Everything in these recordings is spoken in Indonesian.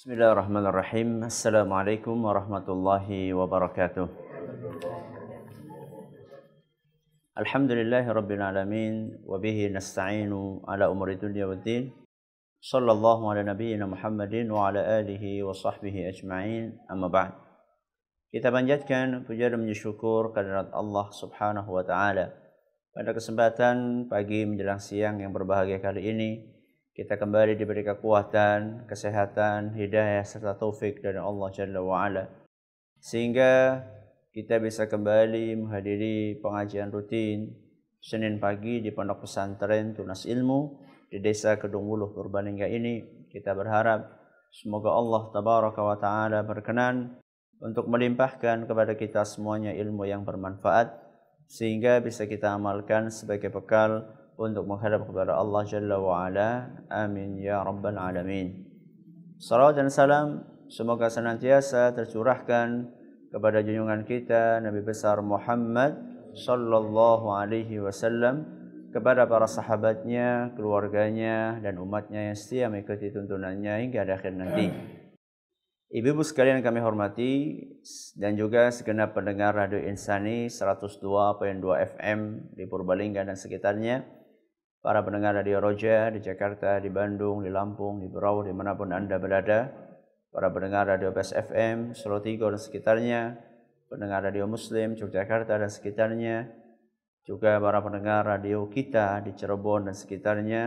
Bismillahirrahmanirrahim. Assalamualaikum warahmatullahi wabarakatuh. Alhamdulillahi rabbil alamin wa bihi nasta'inu ala umuri dunya waddin. Sallallahu ala nabiyyina Muhammadin wa ala alihi wa sahbihi ajma'in. Amma ba'd. Kita panjatkan puja dan puji syukur kehadirat Allah Subhanahu wa taala. Pada kesempatan pagi menjelang siang yang berbahagia kali ini, Kita kembali diberi kekuatan, kesehatan, hidayah serta taufik dari Allah Jalla wa ala. Sehingga kita bisa kembali menghadiri pengajian rutin Senin pagi di Pondok Pesantren Tunas Ilmu di Desa Kedungwuluh, Wuluh Purbalingga ini. Kita berharap semoga Allah Tabaraka wa taala berkenan untuk melimpahkan kepada kita semuanya ilmu yang bermanfaat sehingga bisa kita amalkan sebagai bekal untuk menghadap kepada Allah Jalla wa Ala. Amin ya rabbal alamin. Salawat dan salam semoga senantiasa tercurahkan kepada junjungan kita Nabi besar Muhammad sallallahu alaihi wasallam kepada para sahabatnya, keluarganya dan umatnya yang setia mengikuti tuntunannya hingga akhir nanti. Ibu-ibu sekalian kami hormati dan juga segenap pendengar Radio Insani 102.2 FM di Purbalingga dan sekitarnya para pendengar Radio Roja di Jakarta, di Bandung, di Lampung, di Berau, manapun Anda berada, para pendengar Radio Best FM, Solotigo dan sekitarnya, pendengar Radio Muslim, Yogyakarta dan sekitarnya, juga para pendengar radio kita di Cirebon dan sekitarnya,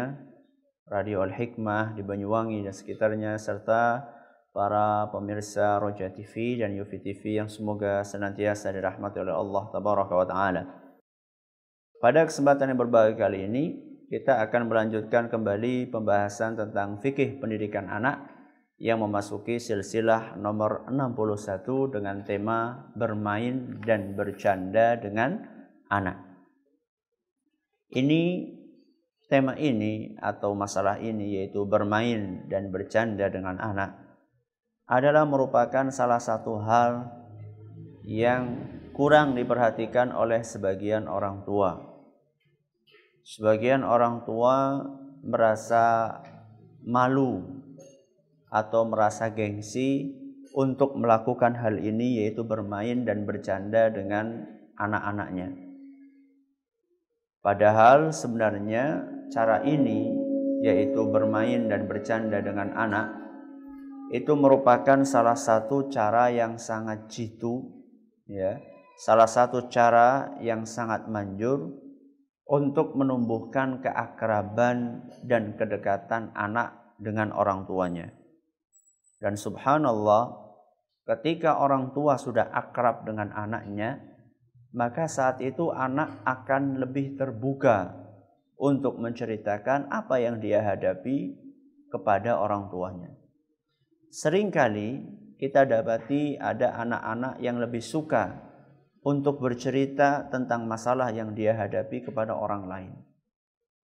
Radio Al-Hikmah di Banyuwangi dan sekitarnya, serta para pemirsa Roja TV dan Yufi TV yang semoga senantiasa dirahmati oleh Allah Tabaraka Ta'ala. Pada kesempatan yang berbahagia kali ini, kita akan melanjutkan kembali pembahasan tentang fikih pendidikan anak yang memasuki silsilah nomor 61 dengan tema bermain dan bercanda dengan anak. Ini tema ini atau masalah ini yaitu bermain dan bercanda dengan anak adalah merupakan salah satu hal yang kurang diperhatikan oleh sebagian orang tua Sebagian orang tua merasa malu atau merasa gengsi untuk melakukan hal ini yaitu bermain dan bercanda dengan anak-anaknya. Padahal sebenarnya cara ini yaitu bermain dan bercanda dengan anak itu merupakan salah satu cara yang sangat jitu ya salah satu cara yang sangat manjur untuk menumbuhkan keakraban dan kedekatan anak dengan orang tuanya. Dan subhanallah, ketika orang tua sudah akrab dengan anaknya, maka saat itu anak akan lebih terbuka untuk menceritakan apa yang dia hadapi kepada orang tuanya. Seringkali kita dapati ada anak-anak yang lebih suka untuk bercerita tentang masalah yang dia hadapi kepada orang lain.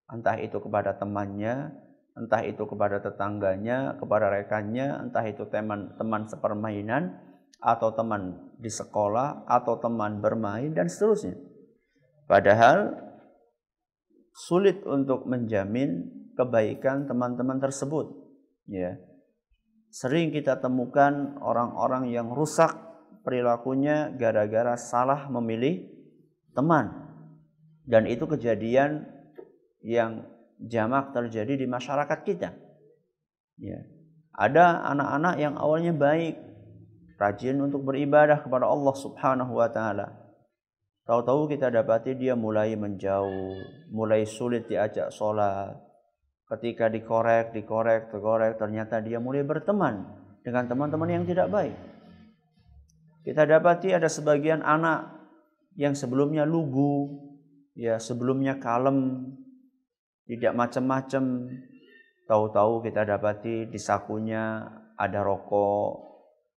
Entah itu kepada temannya, entah itu kepada tetangganya, kepada rekannya, entah itu teman teman sepermainan atau teman di sekolah atau teman bermain dan seterusnya. Padahal sulit untuk menjamin kebaikan teman-teman tersebut, ya. Sering kita temukan orang-orang yang rusak perilakunya gara-gara salah memilih teman. Dan itu kejadian yang jamak terjadi di masyarakat kita. Ya. Ada anak-anak yang awalnya baik, rajin untuk beribadah kepada Allah Subhanahu wa taala. Tahu-tahu kita dapati dia mulai menjauh, mulai sulit diajak sholat. Ketika dikorek, dikorek, dikorek, ternyata dia mulai berteman dengan teman-teman yang tidak baik. Kita dapati ada sebagian anak yang sebelumnya lugu, ya sebelumnya kalem, tidak macam-macam. Tahu-tahu kita dapati di sakunya ada rokok.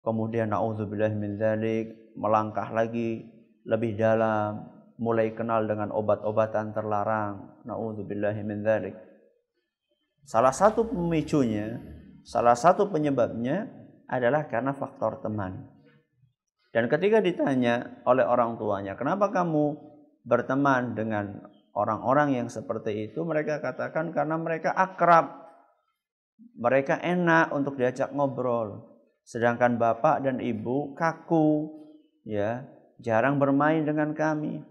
Kemudian naudzubillah min dzalik, melangkah lagi lebih dalam, mulai kenal dengan obat-obatan terlarang. Naudzubillah min dzalik. Salah satu pemicunya, salah satu penyebabnya adalah karena faktor teman. Dan ketika ditanya oleh orang tuanya, kenapa kamu berteman dengan orang-orang yang seperti itu? Mereka katakan karena mereka akrab. Mereka enak untuk diajak ngobrol. Sedangkan bapak dan ibu kaku, ya, jarang bermain dengan kami.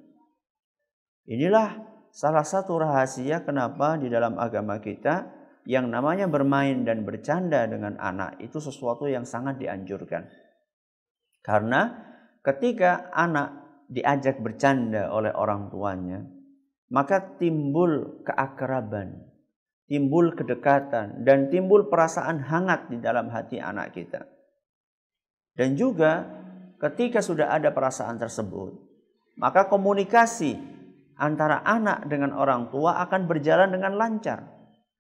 Inilah salah satu rahasia kenapa di dalam agama kita yang namanya bermain dan bercanda dengan anak itu sesuatu yang sangat dianjurkan. Karena ketika anak diajak bercanda oleh orang tuanya, maka timbul keakraban, timbul kedekatan, dan timbul perasaan hangat di dalam hati anak kita. Dan juga ketika sudah ada perasaan tersebut, maka komunikasi antara anak dengan orang tua akan berjalan dengan lancar.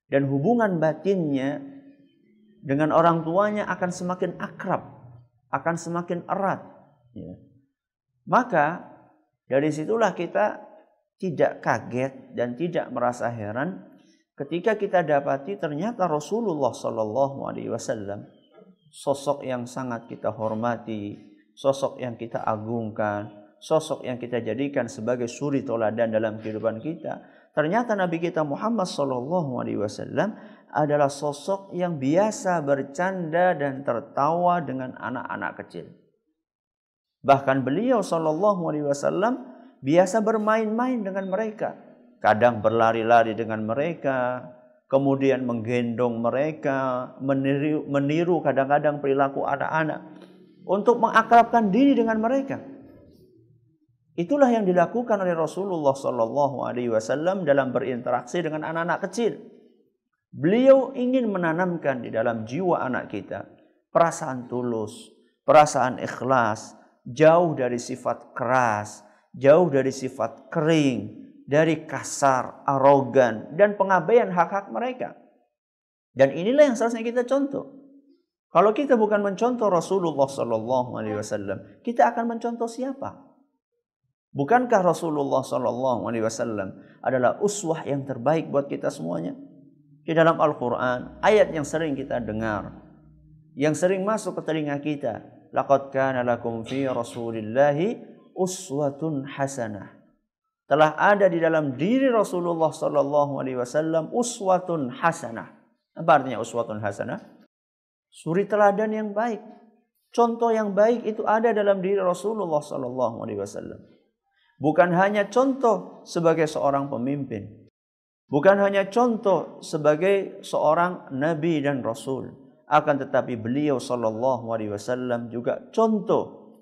Dan hubungan batinnya dengan orang tuanya akan semakin akrab akan semakin erat. Ya. Maka dari situlah kita tidak kaget dan tidak merasa heran ketika kita dapati ternyata Rasulullah Shallallahu Alaihi Wasallam sosok yang sangat kita hormati, sosok yang kita agungkan, sosok yang kita jadikan sebagai suri toladan dalam kehidupan kita. Ternyata Nabi kita Muhammad Shallallahu Alaihi Wasallam adalah sosok yang biasa bercanda dan tertawa dengan anak-anak kecil. Bahkan beliau sallallahu Alaihi Wasallam biasa bermain-main dengan mereka, kadang berlari-lari dengan mereka, kemudian menggendong mereka, meniru, kadang-kadang perilaku anak-anak untuk mengakrabkan diri dengan mereka. Itulah yang dilakukan oleh Rasulullah saw Alaihi Wasallam dalam berinteraksi dengan anak-anak kecil. Beliau ingin menanamkan di dalam jiwa anak kita perasaan tulus, perasaan ikhlas, jauh dari sifat keras, jauh dari sifat kering, dari kasar, arogan, dan pengabaian hak-hak mereka. Dan inilah yang seharusnya kita contoh. Kalau kita bukan mencontoh Rasulullah Sallallahu Alaihi Wasallam, kita akan mencontoh siapa? Bukankah Rasulullah Sallallahu Alaihi Wasallam adalah uswah yang terbaik buat kita semuanya? di dalam Al-Quran, ayat yang sering kita dengar, yang sering masuk ke telinga kita. Laqad kana lakum fi Rasulillahi uswatun hasanah. Telah ada di dalam diri Rasulullah sallallahu alaihi wasallam uswatun hasanah. Apa artinya uswatun hasanah? Suri teladan yang baik. Contoh yang baik itu ada dalam diri Rasulullah sallallahu alaihi wasallam. Bukan hanya contoh sebagai seorang pemimpin, Bukan hanya contoh sebagai seorang nabi dan rasul, akan tetapi beliau sallallahu alaihi wasallam juga contoh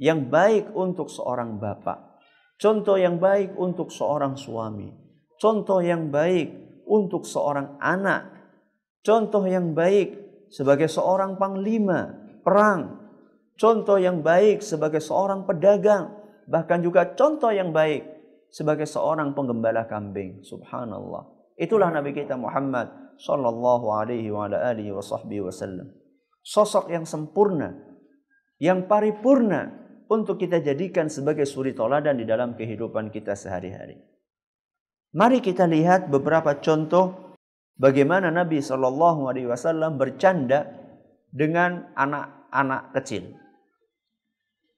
yang baik untuk seorang bapak, contoh yang baik untuk seorang suami, contoh yang baik untuk seorang anak, contoh yang baik sebagai seorang panglima perang, contoh yang baik sebagai seorang pedagang, bahkan juga contoh yang baik sebagai seorang penggembala kambing. Subhanallah. Itulah Nabi kita Muhammad sallallahu alaihi wa alihi wa sahbihi wasallam. Sosok yang sempurna, yang paripurna untuk kita jadikan sebagai suri toladan di dalam kehidupan kita sehari-hari. Mari kita lihat beberapa contoh bagaimana Nabi Shallallahu Alaihi Wasallam bercanda dengan anak-anak kecil.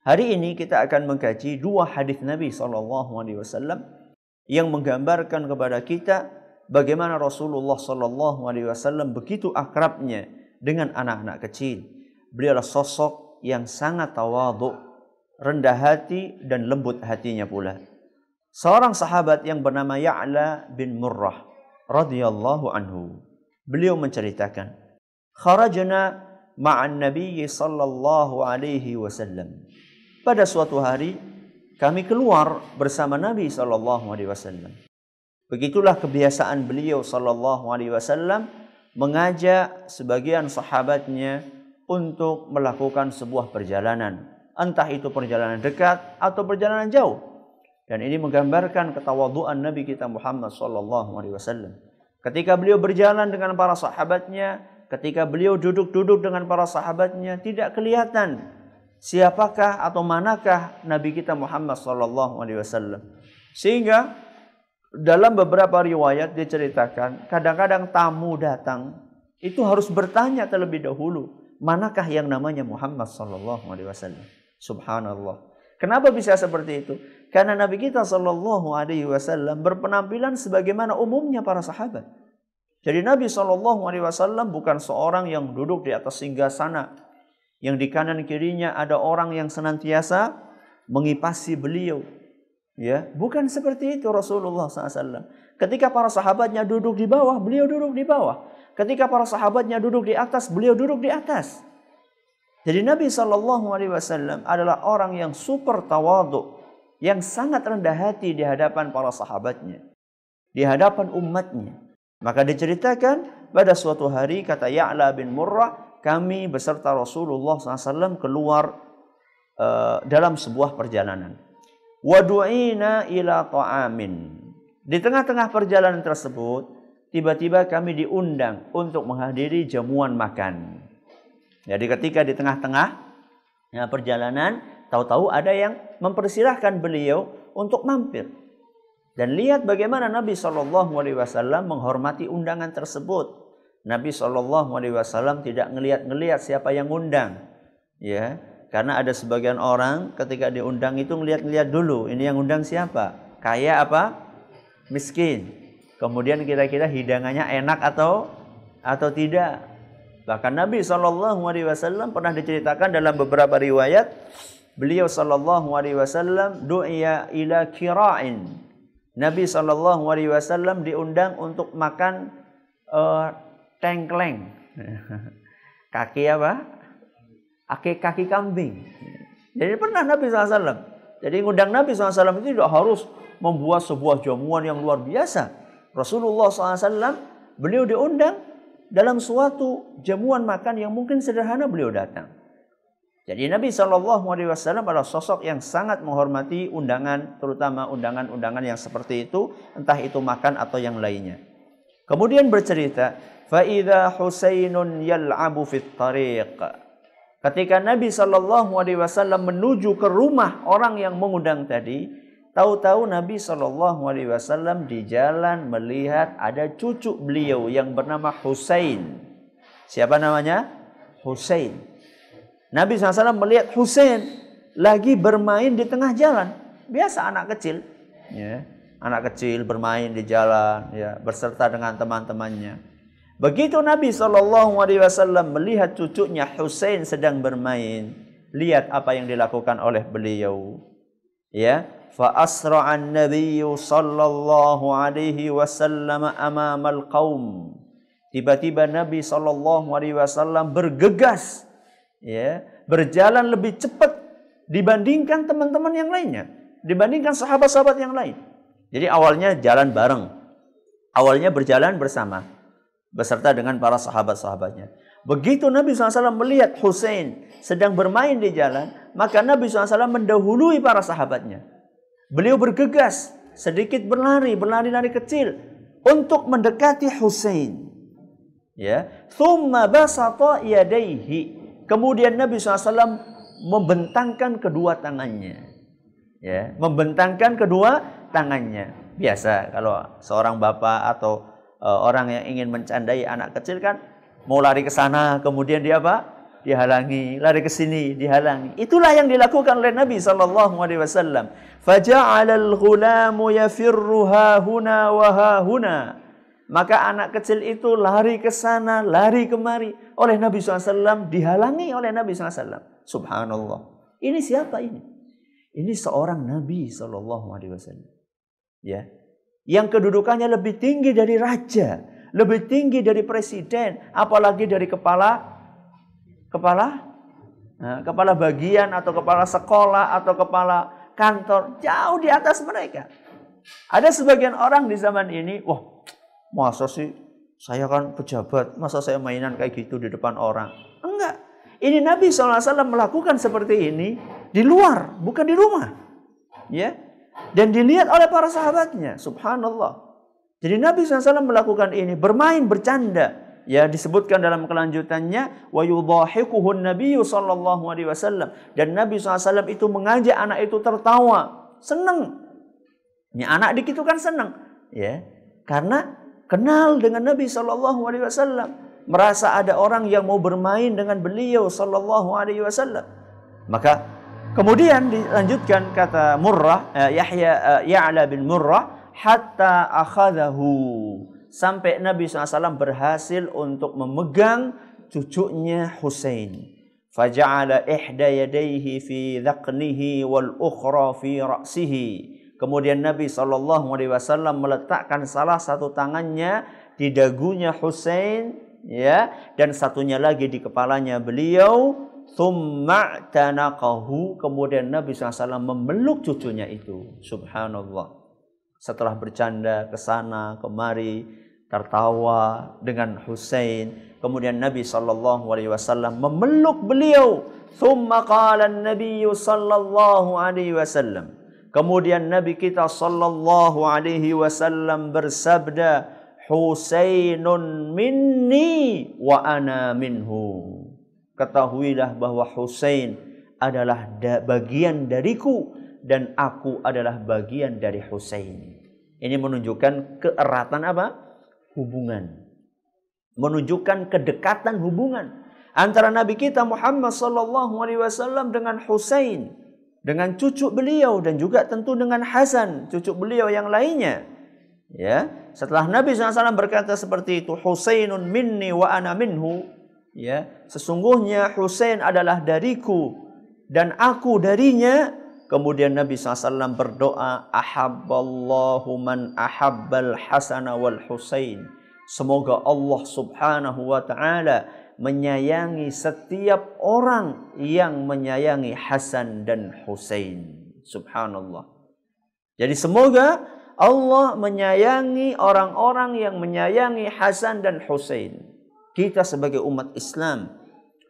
Hari ini kita akan mengkaji dua hadis Nabi sallallahu alaihi wasallam yang menggambarkan kepada kita bagaimana Rasulullah sallallahu alaihi wasallam begitu akrabnya dengan anak-anak kecil. Beliau adalah sosok yang sangat tawadhu, rendah hati dan lembut hatinya pula. Seorang sahabat yang bernama Ya'la bin Murrah radhiyallahu anhu. Beliau menceritakan, "Kharajna ma'an Nabi sallallahu alaihi wasallam." Pada suatu hari kami keluar bersama Nabi sallallahu alaihi wasallam. Begitulah kebiasaan beliau sallallahu alaihi wasallam mengajak sebagian sahabatnya untuk melakukan sebuah perjalanan, entah itu perjalanan dekat atau perjalanan jauh. Dan ini menggambarkan ketawaduan Nabi kita Muhammad sallallahu alaihi wasallam. Ketika beliau berjalan dengan para sahabatnya, ketika beliau duduk-duduk dengan para sahabatnya, tidak kelihatan siapakah atau manakah Nabi kita Muhammad Sallallahu Alaihi Wasallam. Sehingga dalam beberapa riwayat diceritakan kadang-kadang tamu datang itu harus bertanya terlebih dahulu manakah yang namanya Muhammad Sallallahu Alaihi Wasallam. Subhanallah. Kenapa bisa seperti itu? Karena Nabi kita Sallallahu Alaihi Wasallam berpenampilan sebagaimana umumnya para sahabat. Jadi Nabi Shallallahu Alaihi Wasallam bukan seorang yang duduk di atas singgah sana yang di kanan kirinya ada orang yang senantiasa mengipasi beliau. Ya, bukan seperti itu Rasulullah SAW. Ketika para sahabatnya duduk di bawah, beliau duduk di bawah. Ketika para sahabatnya duduk di atas, beliau duduk di atas. Jadi Nabi Shallallahu Alaihi Wasallam adalah orang yang super tawadu, yang sangat rendah hati di hadapan para sahabatnya, di hadapan umatnya. Maka diceritakan pada suatu hari kata Ya'la bin Murrah, kami beserta Rasulullah SAW keluar uh, dalam sebuah perjalanan. Wadu'ina ila ta'amin. Di tengah-tengah perjalanan tersebut, tiba-tiba kami diundang untuk menghadiri jamuan makan. Jadi ketika di tengah-tengah ya, perjalanan, tahu-tahu ada yang mempersilahkan beliau untuk mampir. Dan lihat bagaimana Nabi Shallallahu Alaihi Wasallam menghormati undangan tersebut Nabi Shallallahu Alaihi Wasallam tidak ngelihat-ngelihat siapa yang undang, ya. Karena ada sebagian orang ketika diundang itu ngelihat-ngelihat dulu, ini yang undang siapa, kaya apa, miskin. Kemudian kira-kira hidangannya enak atau atau tidak. Bahkan Nabi Shallallahu Alaihi Wasallam pernah diceritakan dalam beberapa riwayat, beliau Shallallahu Alaihi Wasallam doa ila kirain. Nabi Shallallahu Alaihi Wasallam diundang untuk makan uh, tengkleng. Kaki apa? Kaki kaki kambing. Jadi pernah Nabi SAW. Jadi ngundang Nabi SAW itu tidak harus membuat sebuah jamuan yang luar biasa. Rasulullah SAW beliau diundang dalam suatu jamuan makan yang mungkin sederhana beliau datang. Jadi Nabi saw Alaihi adalah sosok yang sangat menghormati undangan, terutama undangan-undangan yang seperti itu, entah itu makan atau yang lainnya. Kemudian bercerita fa Husainun yal'abu fit tariq. Ketika Nabi Shallallahu alaihi wasallam menuju ke rumah orang yang mengundang tadi, tahu-tahu Nabi Shallallahu alaihi wasallam di jalan melihat ada cucu beliau yang bernama Husain. Siapa namanya? Husain. Nabi SAW melihat Husain lagi bermain di tengah jalan. Biasa anak kecil. Ya. Anak kecil bermain di jalan, ya, berserta dengan teman-temannya. Begitu Nabi SAW melihat cucunya Hussein sedang bermain, lihat apa yang dilakukan oleh beliau. Ya, fa asra'an nabiyyu sallallahu alaihi wasallam qaum. Tiba-tiba Nabi sallallahu alaihi wasallam bergegas ya, berjalan lebih cepat dibandingkan teman-teman yang lainnya, dibandingkan sahabat-sahabat yang lain. Jadi awalnya jalan bareng. Awalnya berjalan bersama beserta dengan para sahabat-sahabatnya. Begitu Nabi SAW melihat Hussein sedang bermain di jalan, maka Nabi SAW mendahului para sahabatnya. Beliau bergegas, sedikit berlari, berlari-lari kecil untuk mendekati Hussein. Ya, thumma basata yadaihi. Kemudian Nabi SAW membentangkan kedua tangannya. Ya, membentangkan kedua tangannya. Biasa kalau seorang bapak atau Eh, orang yang ingin mencandai anak kecil kan mau lari ke sana kemudian dia apa dihalangi lari ke sini dihalangi itulah yang dilakukan oleh Nabi sallallahu alaihi wasallam faja'alal ghulamu yafirru hahuna wa hahuna maka anak kecil itu lari ke sana lari kemari oleh Nabi SAW dihalangi oleh Nabi SAW subhanallah ini siapa ini ini seorang Nabi SAW ya yang kedudukannya lebih tinggi dari raja, lebih tinggi dari presiden, apalagi dari kepala kepala eh, kepala bagian atau kepala sekolah atau kepala kantor jauh di atas mereka. Ada sebagian orang di zaman ini, wah, masa sih saya kan pejabat, masa saya mainan kayak gitu di depan orang? Enggak. Ini Nabi SAW melakukan seperti ini di luar, bukan di rumah. Ya, dan dilihat oleh para sahabatnya. Subhanallah. Jadi Nabi SAW melakukan ini. Bermain, bercanda. Ya disebutkan dalam kelanjutannya wa yudhahikuhun nabiyyu sallallahu alaihi wasallam dan Nabi SAW itu mengajak anak itu tertawa, senang. Ini anak dikit itu kan senang, ya. Karena kenal dengan Nabi sallallahu alaihi wasallam, merasa ada orang yang mau bermain dengan beliau sallallahu alaihi wasallam. Maka Kemudian dilanjutkan kata Murrah eh, Yahya eh, Ya'la bin Murrah hatta akhadahu sampai Nabi SAW berhasil untuk memegang cucunya Husain. Faja'ala ihda yadayhi fi dhaqnihi wal ukhra fi ra'sihi. Kemudian Nabi Wasallam meletakkan salah satu tangannya di dagunya Husain ya dan satunya lagi di kepalanya beliau Thumma tanaqahu. Kemudian Nabi SAW memeluk cucunya itu. Subhanallah. Setelah bercanda ke sana kemari, tertawa dengan Husain. Kemudian Nabi sallallahu alaihi wasallam memeluk beliau. Thumma qala an sallallahu alaihi wasallam. Kemudian Nabi kita sallallahu alaihi wasallam bersabda, "Husainun minni wa ana minhu." Ketahuilah bahwa Husain adalah da bagian dariku dan aku adalah bagian dari Husain. Ini menunjukkan keeratan apa? Hubungan. Menunjukkan kedekatan hubungan antara Nabi kita Muhammad sallallahu alaihi wasallam dengan Husain, dengan cucu beliau dan juga tentu dengan Hasan, cucu beliau yang lainnya. Ya, setelah Nabi SAW berkata seperti itu, Husainun minni wa ana minhu, ya sesungguhnya Husain adalah dariku dan aku darinya kemudian Nabi SAW berdoa ahabballahu man ahabbal hasana wal husain semoga Allah subhanahu wa ta'ala menyayangi setiap orang yang menyayangi Hasan dan Husain subhanallah jadi semoga Allah menyayangi orang-orang yang menyayangi Hasan dan Husain kita sebagai umat Islam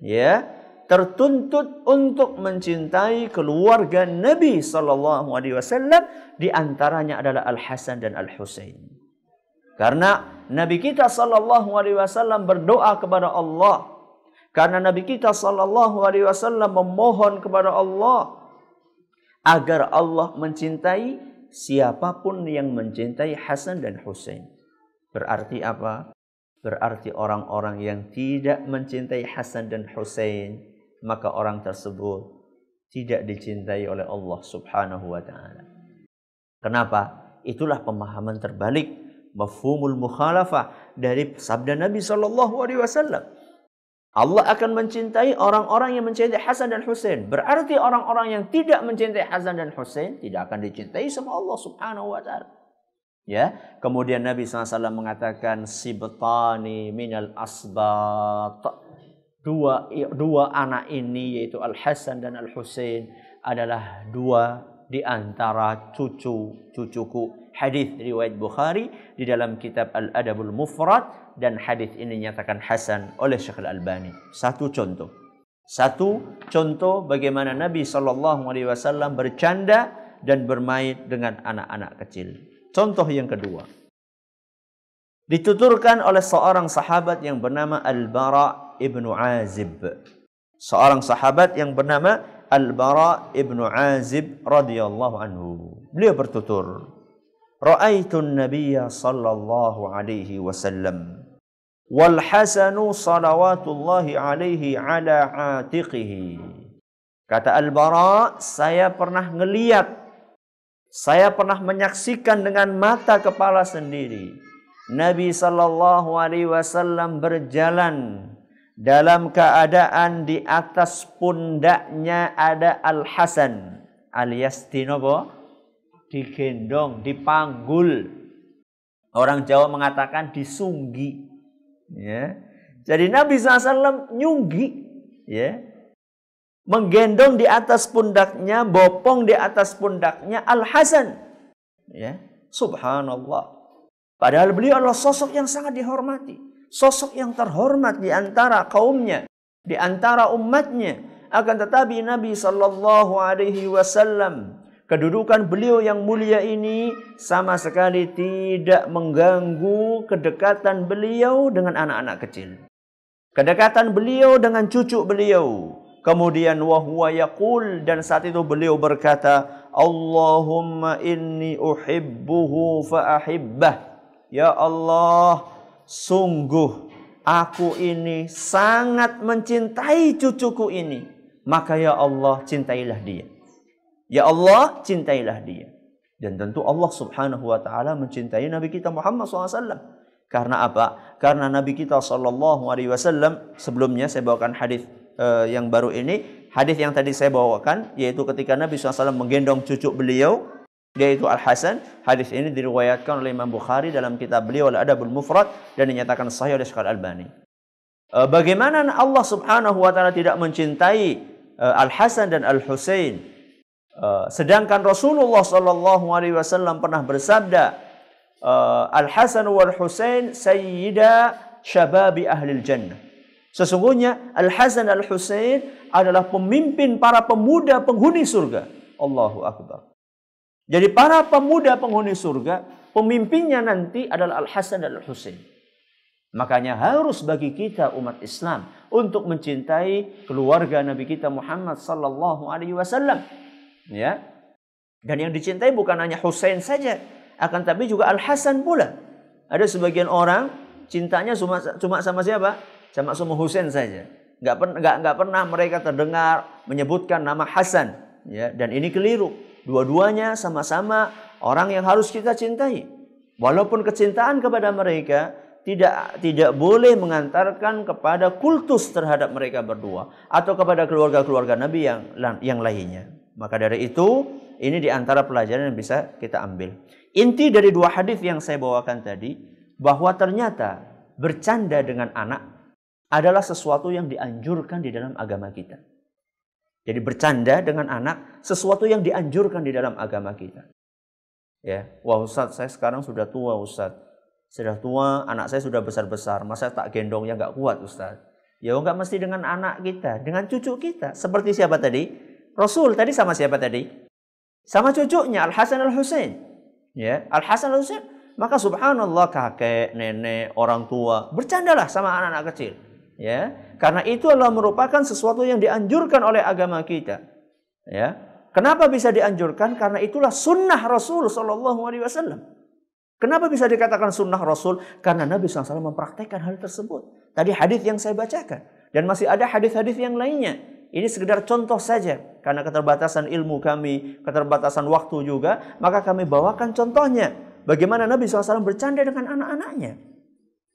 ya tertuntut untuk mencintai keluarga Nabi sallallahu alaihi wasallam di antaranya adalah Al Hasan dan Al Husain. Karena Nabi kita sallallahu alaihi wasallam berdoa kepada Allah. Karena Nabi kita sallallahu alaihi wasallam memohon kepada Allah agar Allah mencintai siapapun yang mencintai Hasan dan Husain. Berarti apa? Berarti orang-orang yang tidak mencintai Hasan dan Hussein, maka orang tersebut tidak dicintai oleh Allah Subhanahu wa taala. Kenapa? Itulah pemahaman terbalik mafhumul mukhalafah dari sabda Nabi sallallahu alaihi wasallam. Allah akan mencintai orang-orang yang mencintai Hasan dan Hussein. Berarti orang-orang yang tidak mencintai Hasan dan Hussein tidak akan dicintai sama Allah Subhanahu wa taala. Ya, kemudian Nabi SAW mengatakan sibtani minal asbat. Dua, dua anak ini yaitu Al Hasan dan Al Husain adalah dua di antara cucu-cucuku. Hadis riwayat Bukhari di dalam kitab Al Adabul Mufrad dan hadis ini nyatakan hasan oleh Syekh Al Albani. Satu contoh. Satu contoh bagaimana Nabi Shallallahu Alaihi Wasallam bercanda dan bermain dengan anak-anak kecil. Contoh yang kedua. Dituturkan oleh seorang sahabat yang bernama Al-Bara ibn Azib. Seorang sahabat yang bernama Al-Bara ibn Azib radhiyallahu anhu. Beliau bertutur. Ra'aitu an-nabiyya sallallahu alaihi wasallam wal hasanu salawatullahi alaihi ala atiqihi. Kata Al-Bara, saya pernah melihat Saya pernah menyaksikan dengan mata kepala sendiri. Nabi sallallahu Alaihi Wasallam berjalan dalam keadaan di atas pundaknya ada Al Hasan alias Tinobo digendong, dipanggul. Orang Jawa mengatakan disunggi. Ya. Jadi Nabi SAW nyunggi. Ya menggendong di atas pundaknya, bopong di atas pundaknya Al Hasan. Ya, subhanallah. Padahal beliau adalah sosok yang sangat dihormati, sosok yang terhormat di antara kaumnya, di antara umatnya. Akan tetapi Nabi Shallallahu Alaihi Wasallam kedudukan beliau yang mulia ini sama sekali tidak mengganggu kedekatan beliau dengan anak-anak kecil. Kedekatan beliau dengan cucu beliau, Kemudian wahwa yaqul dan saat itu beliau berkata, "Allahumma inni uhibbuhu fa ahibbah." Ya Allah, sungguh aku ini sangat mencintai cucuku ini. Maka ya Allah, cintailah dia. Ya Allah, cintailah dia. Dan tentu Allah Subhanahu wa taala mencintai Nabi kita Muhammad SAW. Karena apa? Karena Nabi kita saw sebelumnya saya bawakan hadis uh, yang baru ini hadis yang tadi saya bawakan yaitu ketika Nabi SAW menggendong cucu beliau yaitu Al Hasan hadis ini diriwayatkan oleh Imam Bukhari dalam kitab beliau Al Adabul Mufrad dan dinyatakan sahih oleh Syekh Al Albani uh, eh, bagaimana Allah Subhanahu wa taala tidak mencintai uh, eh, Al Hasan dan Al Husain uh, sedangkan Rasulullah sallallahu alaihi wasallam pernah bersabda Al Hasan wal Husain sayyida syababi ahli jannah Sesungguhnya Al-Hasan Al-Husain adalah pemimpin para pemuda penghuni surga. Allahu Akbar. Jadi para pemuda penghuni surga, pemimpinnya nanti adalah Al-Hasan Al-Husain. Makanya harus bagi kita umat Islam untuk mencintai keluarga Nabi kita Muhammad sallallahu alaihi wasallam. Ya. Dan yang dicintai bukan hanya Husain saja, akan tapi juga Al Hasan pula. Ada sebagian orang cintanya cuma, cuma sama siapa? Sama semua Husain saja. Nggak, pernah pernah mereka terdengar menyebutkan nama Hasan. Ya, dan ini keliru. Dua-duanya sama-sama orang yang harus kita cintai. Walaupun kecintaan kepada mereka tidak tidak boleh mengantarkan kepada kultus terhadap mereka berdua atau kepada keluarga-keluarga Nabi yang yang lainnya. Maka dari itu ini diantara pelajaran yang bisa kita ambil. Inti dari dua hadis yang saya bawakan tadi bahwa ternyata bercanda dengan anak adalah sesuatu yang dianjurkan di dalam agama kita. Jadi bercanda dengan anak sesuatu yang dianjurkan di dalam agama kita. Ya, wah Ustaz, saya sekarang sudah tua Ustaz. Sudah tua, anak saya sudah besar-besar, masa tak gendong ya nggak kuat Ustaz. Ya nggak mesti dengan anak kita, dengan cucu kita. Seperti siapa tadi? Rasul tadi sama siapa tadi? Sama cucunya Al Hasan Al Husain. Ya, Al Hasan Al Husain. Maka subhanallah kakek, nenek, orang tua, bercandalah sama anak-anak kecil ya karena itu adalah merupakan sesuatu yang dianjurkan oleh agama kita ya kenapa bisa dianjurkan karena itulah sunnah Rasul saw. kenapa bisa dikatakan sunnah Rasul karena Nabi SAW mempraktekkan hal tersebut tadi hadis yang saya bacakan dan masih ada hadis-hadis yang lainnya ini sekedar contoh saja karena keterbatasan ilmu kami keterbatasan waktu juga maka kami bawakan contohnya bagaimana Nabi SAW bercanda dengan anak-anaknya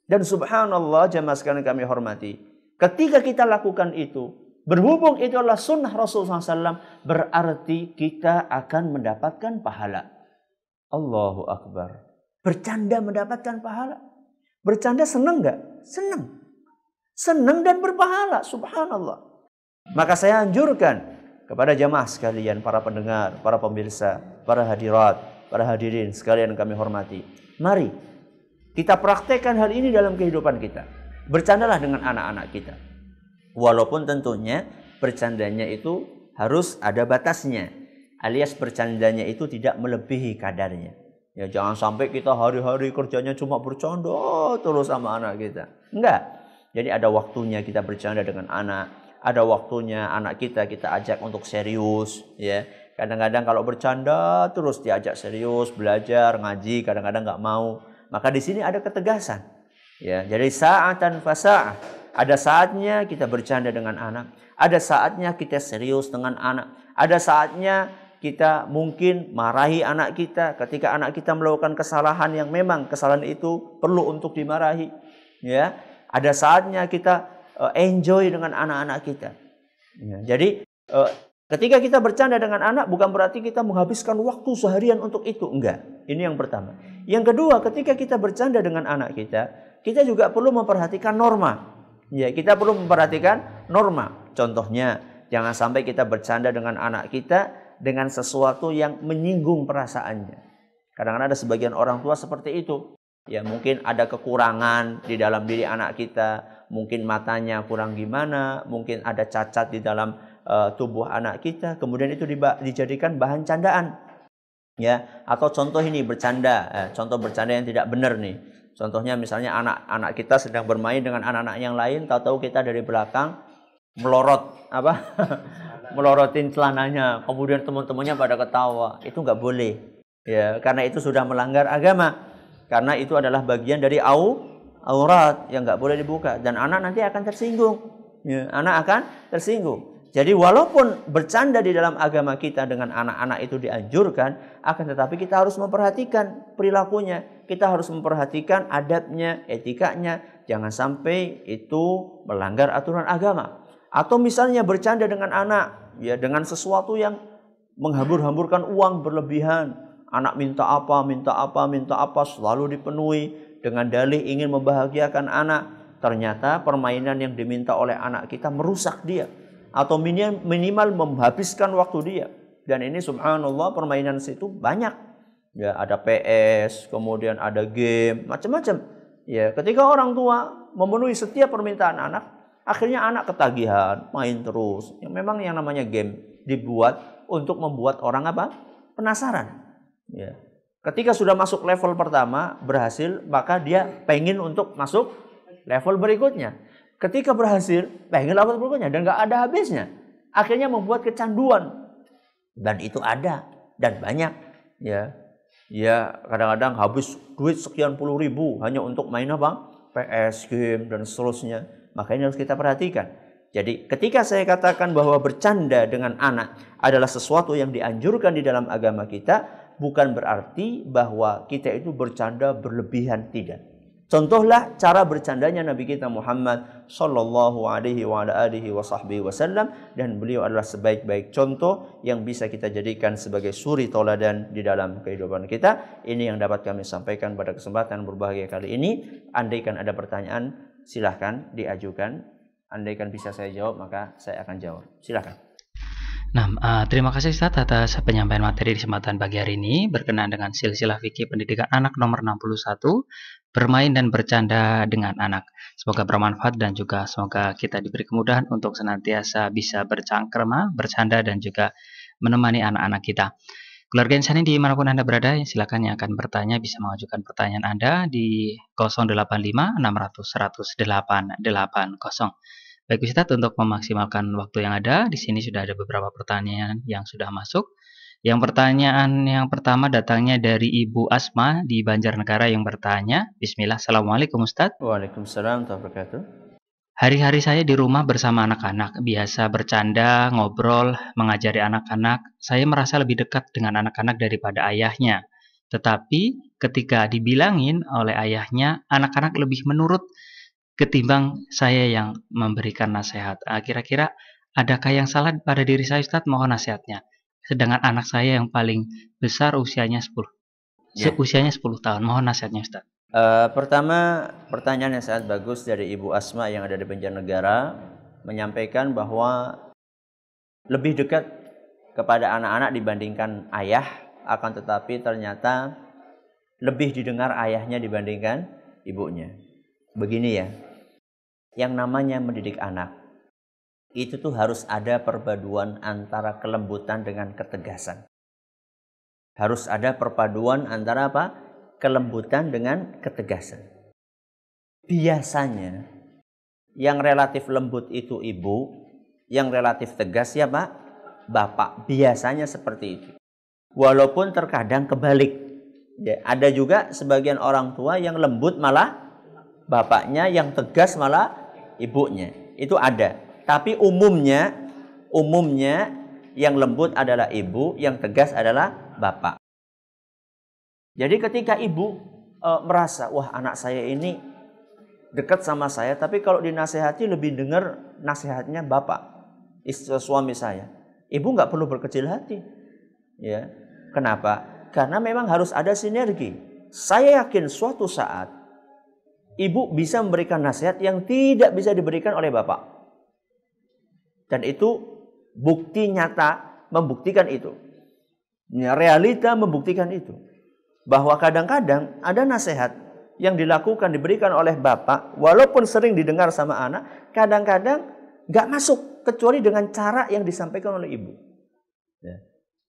dan subhanallah jemaah sekalian kami hormati. Ketika kita lakukan itu, berhubung itu adalah sunnah Rasulullah SAW, berarti kita akan mendapatkan pahala. Allahu Akbar. Bercanda mendapatkan pahala. Bercanda seneng nggak? Seneng. Seneng dan berpahala. Subhanallah. Maka saya anjurkan kepada jamaah sekalian, para pendengar, para pemirsa, para hadirat, para hadirin sekalian kami hormati. Mari kita praktekkan hal ini dalam kehidupan kita. Bercandalah dengan anak-anak kita. Walaupun tentunya bercandanya itu harus ada batasnya. Alias bercandanya itu tidak melebihi kadarnya. Ya jangan sampai kita hari-hari kerjanya cuma bercanda terus sama anak kita. Enggak. Jadi ada waktunya kita bercanda dengan anak, ada waktunya anak kita kita ajak untuk serius, ya. Kadang-kadang kalau bercanda terus diajak serius, belajar, ngaji, kadang-kadang nggak mau. Maka di sini ada ketegasan. Ya, jadi saatan fasa'ah. Ada saatnya kita bercanda dengan anak, ada saatnya kita serius dengan anak, ada saatnya kita mungkin marahi anak kita ketika anak kita melakukan kesalahan yang memang kesalahan itu perlu untuk dimarahi, ya. Ada saatnya kita eh, enjoy dengan anak-anak kita. Ya, jadi eh, Ketika kita bercanda dengan anak bukan berarti kita menghabiskan waktu seharian untuk itu, enggak. Ini yang pertama. Yang kedua, ketika kita bercanda dengan anak kita, kita juga perlu memperhatikan norma. Ya, kita perlu memperhatikan norma. Contohnya, jangan sampai kita bercanda dengan anak kita dengan sesuatu yang menyinggung perasaannya. Kadang-kadang ada sebagian orang tua seperti itu. Ya, mungkin ada kekurangan di dalam diri anak kita, mungkin matanya kurang gimana, mungkin ada cacat di dalam uh, tubuh anak kita, kemudian itu dijadikan bahan candaan. Ya, atau contoh ini bercanda, eh, contoh bercanda yang tidak benar nih. Contohnya misalnya anak-anak kita sedang bermain dengan anak-anak yang lain, tahu-tahu kita dari belakang melorot apa? melorotin celananya, kemudian teman-temannya pada ketawa. Itu nggak boleh. Ya, karena itu sudah melanggar agama. Karena itu adalah bagian dari au aurat yang nggak boleh dibuka dan anak nanti akan tersinggung. Ya, anak akan tersinggung. Jadi walaupun bercanda di dalam agama kita dengan anak-anak itu dianjurkan, akan tetapi kita harus memperhatikan perilakunya, kita harus memperhatikan adabnya, etikanya, jangan sampai itu melanggar aturan agama. Atau misalnya bercanda dengan anak, ya dengan sesuatu yang menghambur-hamburkan uang berlebihan. Anak minta apa, minta apa, minta apa selalu dipenuhi dengan dalih ingin membahagiakan anak. Ternyata permainan yang diminta oleh anak kita merusak dia atau minimal menghabiskan waktu dia. Dan ini subhanallah permainan situ banyak. Ya, ada PS, kemudian ada game, macam-macam. Ya, ketika orang tua memenuhi setiap permintaan anak, akhirnya anak ketagihan, main terus. yang memang yang namanya game dibuat untuk membuat orang apa? Penasaran. Ya. Ketika sudah masuk level pertama berhasil, maka dia pengen untuk masuk level berikutnya. Ketika berhasil, pengen lakukan berikutnya dan nggak ada habisnya. Akhirnya membuat kecanduan dan itu ada dan banyak ya. Ya kadang-kadang habis duit sekian puluh ribu hanya untuk main apa? PS game dan seterusnya. Makanya harus kita perhatikan. Jadi ketika saya katakan bahwa bercanda dengan anak adalah sesuatu yang dianjurkan di dalam agama kita, bukan berarti bahwa kita itu bercanda berlebihan tidak. Contohlah cara bercandanya Nabi kita Muhammad sallallahu alaihi wa ala alihi wa sahbihi wasallam dan beliau adalah sebaik-baik contoh yang bisa kita jadikan sebagai suri tauladan di dalam kehidupan kita. Ini yang dapat kami sampaikan pada kesempatan berbahagia kali ini. Andaikan ada pertanyaan silahkan diajukan. Andaikan bisa saya jawab maka saya akan jawab. Silahkan. Nah, uh, terima kasih Ustaz atas penyampaian materi di kesempatan pagi hari ini berkenaan dengan silsilah fikih pendidikan anak nomor 61, bermain dan bercanda dengan anak. Semoga bermanfaat dan juga semoga kita diberi kemudahan untuk senantiasa bisa bercangkrama, bercanda dan juga menemani anak-anak kita. Keluarga yang Insani dimanapun Anda berada, silakan yang akan bertanya bisa mengajukan pertanyaan Anda di 085 600 108 80. Baik peserta, untuk memaksimalkan waktu yang ada, di sini sudah ada beberapa pertanyaan yang sudah masuk. Yang pertanyaan yang pertama datangnya dari Ibu Asma di Banjarnegara yang bertanya, Bismillah, Assalamualaikum Ustaz. Waalaikumsalam wabarakatuh. Hari-hari saya di rumah bersama anak-anak, biasa bercanda, ngobrol, mengajari anak-anak. Saya merasa lebih dekat dengan anak-anak daripada ayahnya. Tetapi ketika dibilangin oleh ayahnya, anak-anak lebih menurut ketimbang saya yang memberikan nasihat. Ah, kira-kira adakah yang salah pada diri saya Ustadz? Mohon nasihatnya. Sedangkan anak saya yang paling besar usianya 10. Ya. Usianya 10 tahun. Mohon nasihatnya Ustadz. Uh, pertama, pertanyaan yang sangat bagus dari Ibu Asma yang ada di Negara menyampaikan bahwa lebih dekat kepada anak-anak dibandingkan ayah, akan tetapi ternyata lebih didengar ayahnya dibandingkan ibunya. Begini ya, yang namanya mendidik anak. Itu tuh harus ada perpaduan antara kelembutan dengan ketegasan. Harus ada perpaduan antara apa? Kelembutan dengan ketegasan. Biasanya yang relatif lembut itu ibu, yang relatif tegas ya Pak, bapak. Biasanya seperti itu. Walaupun terkadang kebalik. Ya, ada juga sebagian orang tua yang lembut malah bapaknya yang tegas malah ibunya. Itu ada. Tapi umumnya umumnya yang lembut adalah ibu, yang tegas adalah bapak. Jadi ketika ibu e, merasa, wah anak saya ini dekat sama saya, tapi kalau dinasehati lebih dengar nasihatnya bapak, istri e, suami saya. Ibu nggak perlu berkecil hati. Ya. Kenapa? Karena memang harus ada sinergi. Saya yakin suatu saat ibu bisa memberikan nasihat yang tidak bisa diberikan oleh bapak. Dan itu bukti nyata membuktikan itu. Ya, realita membuktikan itu. Bahwa kadang-kadang ada nasihat yang dilakukan diberikan oleh bapak walaupun sering didengar sama anak kadang-kadang gak masuk kecuali dengan cara yang disampaikan oleh ibu ya,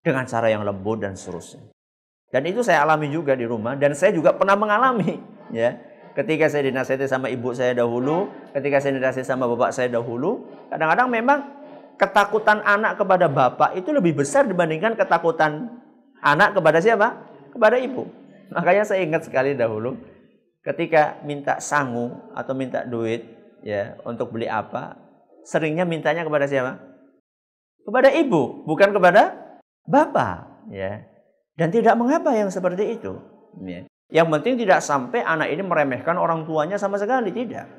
dengan cara yang lembut dan seterusnya dan itu saya alami juga di rumah dan saya juga pernah mengalami ya Ketika saya dinasihati sama ibu saya dahulu, ketika saya dinasihati sama bapak saya dahulu, kadang-kadang memang ketakutan anak kepada bapak itu lebih besar dibandingkan ketakutan anak kepada siapa? Kepada ibu. Makanya saya ingat sekali dahulu ketika minta sangu atau minta duit ya untuk beli apa, seringnya mintanya kepada siapa? Kepada ibu, bukan kepada bapak, ya. Dan tidak mengapa yang seperti itu, ya. Yang penting tidak sampai anak ini meremehkan orang tuanya sama sekali, tidak.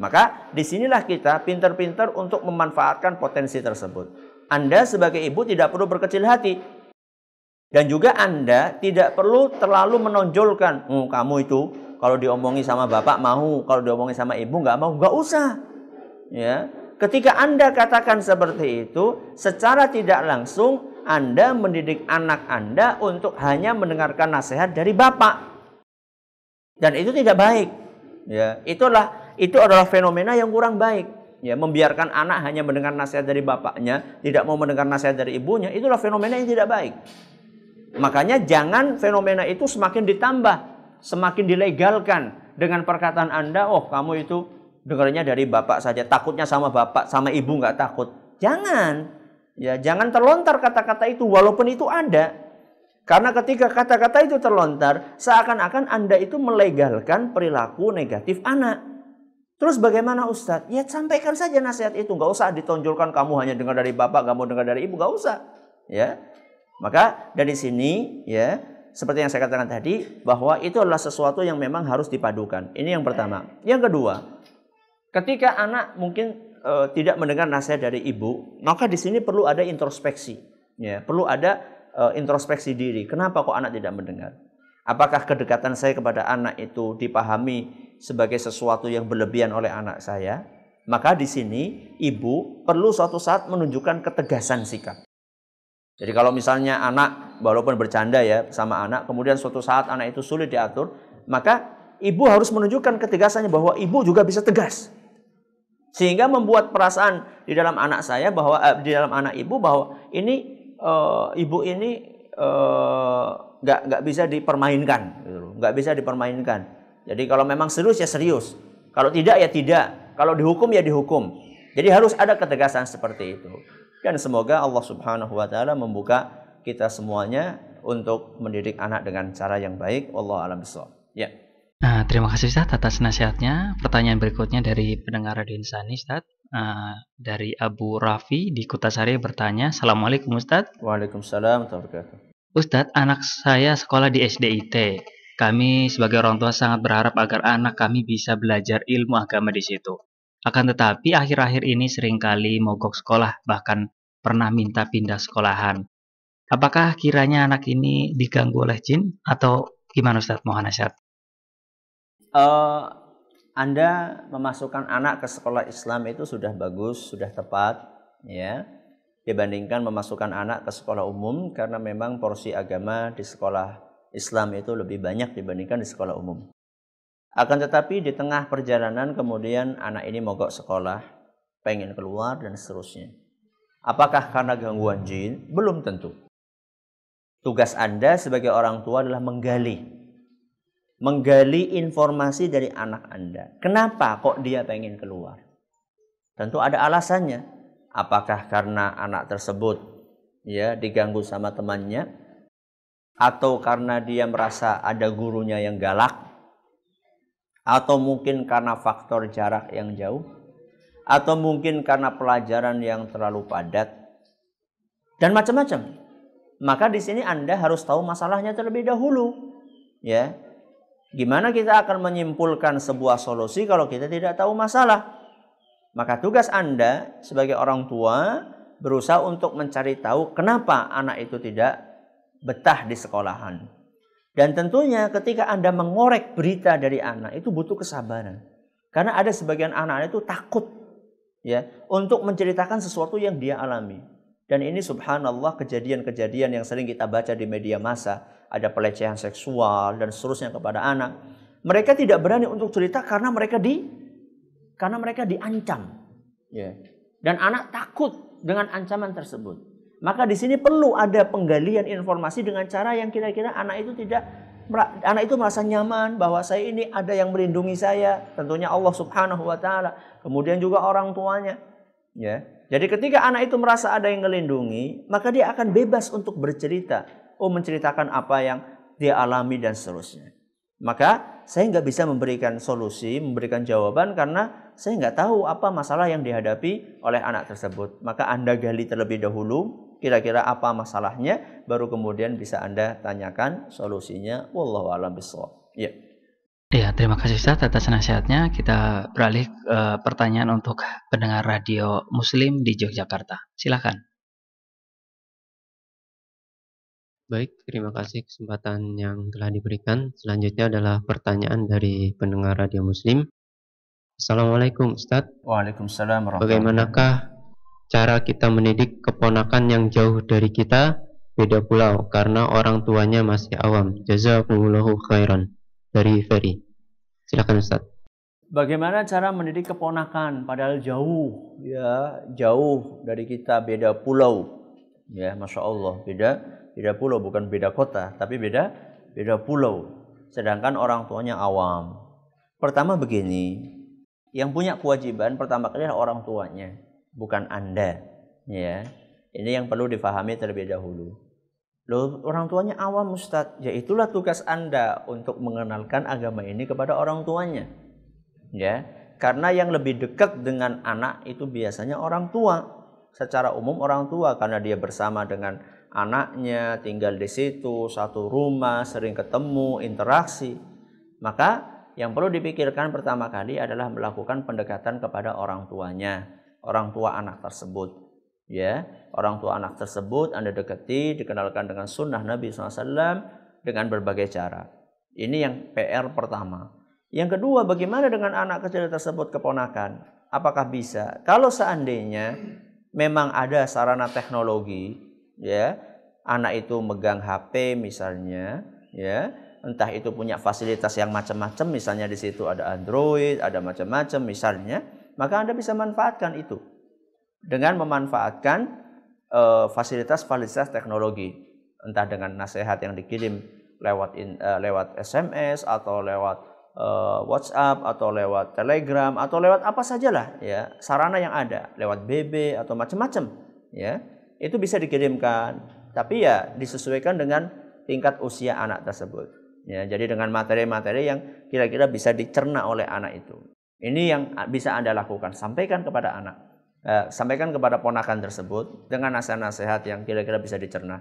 Maka disinilah kita pintar-pintar untuk memanfaatkan potensi tersebut. Anda sebagai ibu tidak perlu berkecil hati. Dan juga Anda tidak perlu terlalu menonjolkan, hm, kamu itu kalau diomongi sama bapak mau, kalau diomongi sama ibu nggak mau, nggak usah. Ya, Ketika Anda katakan seperti itu, secara tidak langsung anda mendidik anak Anda untuk hanya mendengarkan nasihat dari bapak. Dan itu tidak baik. Ya, itulah itu adalah fenomena yang kurang baik. Ya, membiarkan anak hanya mendengar nasihat dari bapaknya, tidak mau mendengar nasihat dari ibunya, itulah fenomena yang tidak baik. Makanya jangan fenomena itu semakin ditambah, semakin dilegalkan dengan perkataan Anda, oh kamu itu dengarnya dari bapak saja, takutnya sama bapak, sama ibu nggak takut. Jangan, Ya, jangan terlontar kata-kata itu walaupun itu ada. Karena ketika kata-kata itu terlontar, seakan-akan Anda itu melegalkan perilaku negatif anak. Terus bagaimana Ustadz? Ya sampaikan saja nasihat itu. Nggak usah ditonjolkan kamu hanya dengar dari bapak, kamu dengar dari ibu. Nggak usah. Ya, Maka dari sini ya seperti yang saya katakan tadi bahwa itu adalah sesuatu yang memang harus dipadukan. Ini yang pertama. Yang kedua, ketika anak mungkin uh, tidak mendengar nasihat dari ibu, maka di sini perlu ada introspeksi, ya, perlu ada uh, introspeksi diri. Kenapa kok anak tidak mendengar? Apakah kedekatan saya kepada anak itu dipahami sebagai sesuatu yang berlebihan oleh anak saya? Maka di sini ibu perlu suatu saat menunjukkan ketegasan sikap. Jadi kalau misalnya anak walaupun bercanda ya sama anak, kemudian suatu saat anak itu sulit diatur, maka ibu harus menunjukkan ketegasannya bahwa ibu juga bisa tegas sehingga membuat perasaan di dalam anak saya bahwa eh, di dalam anak ibu bahwa ini eh, ibu ini eh, nggak eh, nggak bisa dipermainkan gitu nggak bisa dipermainkan jadi kalau memang serius ya serius kalau tidak ya tidak kalau dihukum ya dihukum jadi harus ada ketegasan seperti itu dan semoga Allah Subhanahu wa taala membuka kita semuanya untuk mendidik anak dengan cara yang baik Allah alam besok ya yeah. Eh, terima kasih Ustaz atas nasihatnya. Pertanyaan berikutnya dari pendengar Radio Insani Ustaz. Uh, dari Abu Rafi di Kutasari bertanya, Assalamualaikum Ustaz. Waalaikumsalam. Ustaz, anak saya sekolah di SDIT. Kami sebagai orang tua sangat berharap agar anak kami bisa belajar ilmu agama di situ. Akan tetapi akhir-akhir ini seringkali mogok sekolah, bahkan pernah minta pindah sekolahan. Apakah kiranya anak ini diganggu oleh jin atau gimana Ustaz? Mohon nasihat uh, Anda memasukkan anak ke sekolah Islam itu sudah bagus, sudah tepat, ya. Dibandingkan memasukkan anak ke sekolah umum karena memang porsi agama di sekolah Islam itu lebih banyak dibandingkan di sekolah umum. Akan tetapi di tengah perjalanan kemudian anak ini mogok sekolah, pengen keluar dan seterusnya. Apakah karena gangguan jin? Belum tentu. Tugas Anda sebagai orang tua adalah menggali menggali informasi dari anak Anda. Kenapa kok dia pengen keluar? Tentu ada alasannya. Apakah karena anak tersebut ya diganggu sama temannya atau karena dia merasa ada gurunya yang galak atau mungkin karena faktor jarak yang jauh atau mungkin karena pelajaran yang terlalu padat dan macam-macam. Maka di sini Anda harus tahu masalahnya terlebih dahulu. Ya, Gimana kita akan menyimpulkan sebuah solusi kalau kita tidak tahu masalah? Maka tugas Anda sebagai orang tua berusaha untuk mencari tahu kenapa anak itu tidak betah di sekolahan. Dan tentunya ketika Anda mengorek berita dari anak itu butuh kesabaran. Karena ada sebagian anak-anak itu takut ya untuk menceritakan sesuatu yang dia alami. Dan ini subhanallah kejadian-kejadian yang sering kita baca di media massa ada pelecehan seksual dan seterusnya kepada anak. Mereka tidak berani untuk cerita karena mereka di karena mereka diancam. Yeah. Dan anak takut dengan ancaman tersebut. Maka di sini perlu ada penggalian informasi dengan cara yang kira-kira anak itu tidak anak itu merasa nyaman bahwa saya ini ada yang melindungi saya, tentunya Allah Subhanahu wa taala, kemudian juga orang tuanya. Ya. Jadi ketika anak itu merasa ada yang melindungi, maka dia akan bebas untuk bercerita oh menceritakan apa yang dia alami dan seterusnya. Maka saya nggak bisa memberikan solusi, memberikan jawaban karena saya nggak tahu apa masalah yang dihadapi oleh anak tersebut. Maka Anda gali terlebih dahulu kira-kira apa masalahnya, baru kemudian bisa Anda tanyakan solusinya. Wallahu a'lam bishawab. Ya. Ya, terima kasih Ustaz atas nasihatnya. Kita beralih eh, pertanyaan untuk pendengar radio Muslim di Yogyakarta. Silakan. Baik, terima kasih kesempatan yang telah diberikan. Selanjutnya adalah pertanyaan dari pendengar Radio Muslim. Assalamualaikum Ustaz. Waalaikumsalam. Bagaimanakah cara kita mendidik keponakan yang jauh dari kita beda pulau karena orang tuanya masih awam. Jazakumullahu khairan. Dari Ferry. Silakan Ustaz. Bagaimana cara mendidik keponakan padahal jauh ya, jauh dari kita beda pulau. Ya, Masya Allah, beda beda pulau bukan beda kota tapi beda beda pulau sedangkan orang tuanya awam pertama begini yang punya kewajiban pertama kali adalah orang tuanya bukan anda ya ini yang perlu difahami terlebih dahulu Loh, orang tuanya awam Ustaz. Ya itulah tugas Anda untuk mengenalkan agama ini kepada orang tuanya. Ya, karena yang lebih dekat dengan anak itu biasanya orang tua. Secara umum orang tua karena dia bersama dengan anaknya tinggal di situ, satu rumah, sering ketemu, interaksi. Maka yang perlu dipikirkan pertama kali adalah melakukan pendekatan kepada orang tuanya, orang tua anak tersebut. Ya, orang tua anak tersebut Anda dekati, dikenalkan dengan sunnah Nabi SAW dengan berbagai cara. Ini yang PR pertama. Yang kedua, bagaimana dengan anak kecil tersebut keponakan? Apakah bisa? Kalau seandainya memang ada sarana teknologi ya anak itu megang HP misalnya ya entah itu punya fasilitas yang macam-macam misalnya di situ ada Android ada macam-macam misalnya maka anda bisa manfaatkan itu dengan memanfaatkan eh, fasilitas-fasilitas uh, teknologi entah dengan nasihat yang dikirim lewat in, uh, lewat SMS atau lewat uh, WhatsApp atau lewat Telegram atau lewat apa sajalah ya sarana yang ada lewat BB atau macam-macam ya itu bisa dikirimkan tapi ya disesuaikan dengan tingkat usia anak tersebut ya jadi dengan materi-materi yang kira-kira bisa dicerna oleh anak itu ini yang bisa anda lakukan sampaikan kepada anak eh, sampaikan kepada ponakan tersebut dengan nasihat-nasihat yang kira-kira bisa dicerna